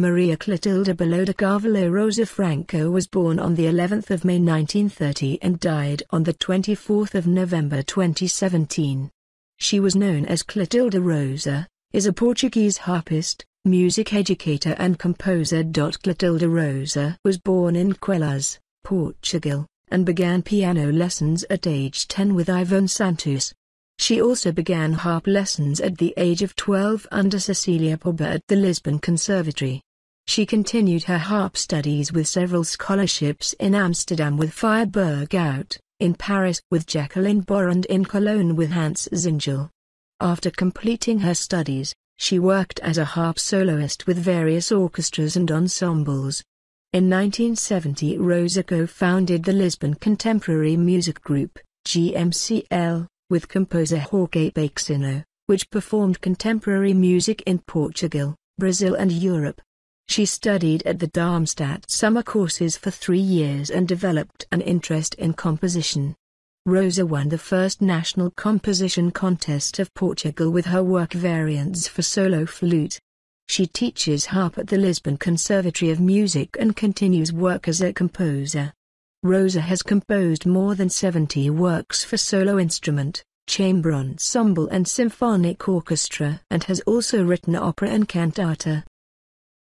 Maria Clotilde de Carvalho Rosa Franco was born on the 11th of May 1930 and died on the 24th of November 2017. She was known as Clotilde Rosa, is a Portuguese harpist, music educator and composer. Clotilde Rosa was born in Queluz, Portugal, and began piano lessons at age 10 with Ivan Santos. She also began harp lessons at the age of 12 under Cecilia Paba at the Lisbon Conservatory. She continued her harp studies with several scholarships in Amsterdam with Feyerberg out, in Paris with Jacqueline Borand in Cologne with Hans Zingel. After completing her studies, she worked as a harp soloist with various orchestras and ensembles. In 1970 Rosa co-founded the Lisbon Contemporary Music Group, GMCL, with composer Jorge Baxino, which performed contemporary music in Portugal, Brazil and Europe. She studied at the Darmstadt summer courses for three years and developed an interest in composition. Rosa won the first national composition contest of Portugal with her work Variants for solo flute. She teaches harp at the Lisbon Conservatory of Music and continues work as a composer. Rosa has composed more than 70 works for solo instrument, chamber ensemble and symphonic orchestra and has also written opera and cantata.